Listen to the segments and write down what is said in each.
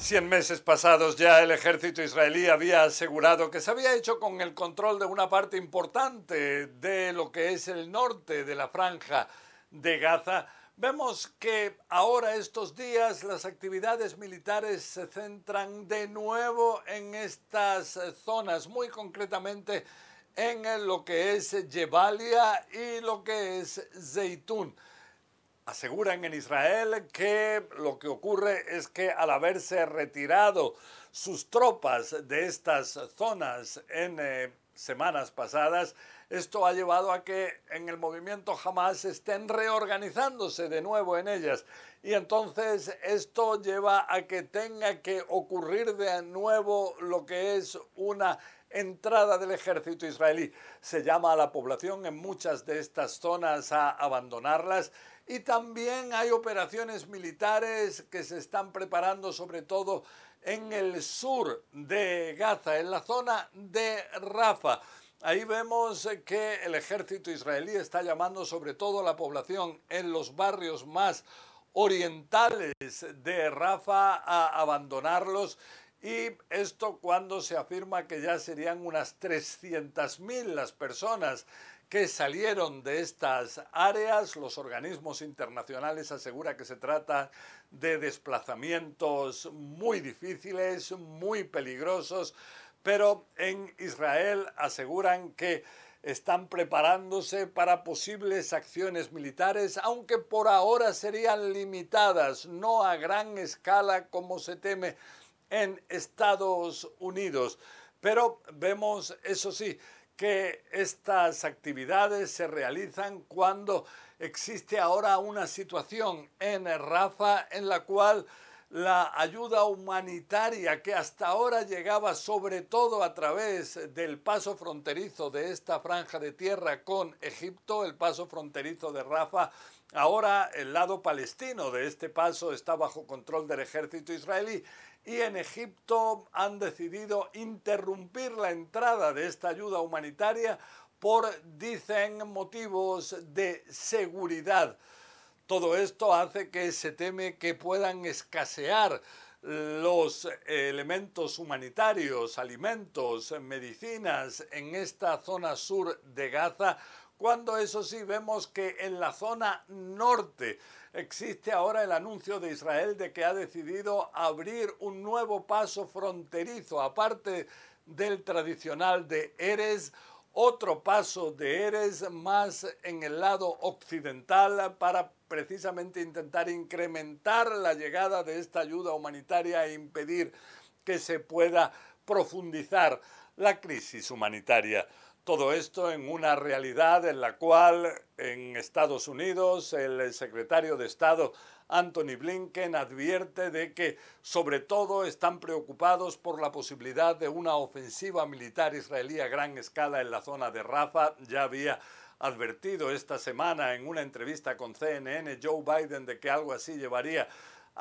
Cien meses pasados ya el ejército israelí había asegurado que se había hecho con el control de una parte importante de lo que es el norte de la franja de Gaza. Vemos que ahora estos días las actividades militares se centran de nuevo en estas zonas, muy concretamente en lo que es Jebalia y lo que es Zeitún. Aseguran en Israel que lo que ocurre es que al haberse retirado sus tropas de estas zonas en eh, semanas pasadas, esto ha llevado a que en el movimiento jamás estén reorganizándose de nuevo en ellas. Y entonces esto lleva a que tenga que ocurrir de nuevo lo que es una entrada del ejército israelí. Se llama a la población en muchas de estas zonas a abandonarlas y también hay operaciones militares que se están preparando sobre todo en el sur de Gaza, en la zona de Rafa. Ahí vemos que el ejército israelí está llamando sobre todo a la población en los barrios más orientales de Rafa a abandonarlos y esto cuando se afirma que ya serían unas 300.000 las personas que salieron de estas áreas. Los organismos internacionales aseguran que se trata de desplazamientos muy difíciles, muy peligrosos, pero en Israel aseguran que están preparándose para posibles acciones militares, aunque por ahora serían limitadas, no a gran escala como se teme en Estados Unidos. Pero vemos, eso sí, que estas actividades se realizan cuando existe ahora una situación en Rafa en la cual la ayuda humanitaria que hasta ahora llegaba sobre todo a través del paso fronterizo de esta franja de tierra con Egipto, el paso fronterizo de Rafa. Ahora el lado palestino de este paso está bajo control del ejército israelí y en Egipto han decidido interrumpir la entrada de esta ayuda humanitaria por, dicen, motivos de seguridad. Todo esto hace que se teme que puedan escasear los elementos humanitarios, alimentos, medicinas en esta zona sur de Gaza, cuando eso sí vemos que en la zona norte existe ahora el anuncio de Israel de que ha decidido abrir un nuevo paso fronterizo, aparte del tradicional de Eres, otro paso de Eres más en el lado occidental para precisamente intentar incrementar la llegada de esta ayuda humanitaria e impedir que se pueda profundizar la crisis humanitaria. Todo esto en una realidad en la cual en Estados Unidos el secretario de Estado Anthony Blinken advierte de que sobre todo están preocupados por la posibilidad de una ofensiva militar israelí a gran escala en la zona de Rafa. Ya había advertido esta semana en una entrevista con CNN Joe Biden de que algo así llevaría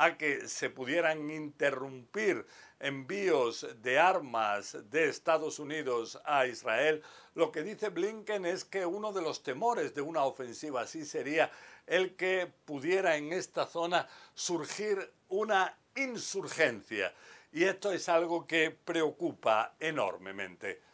a que se pudieran interrumpir envíos de armas de Estados Unidos a Israel, lo que dice Blinken es que uno de los temores de una ofensiva así sería el que pudiera en esta zona surgir una insurgencia. Y esto es algo que preocupa enormemente.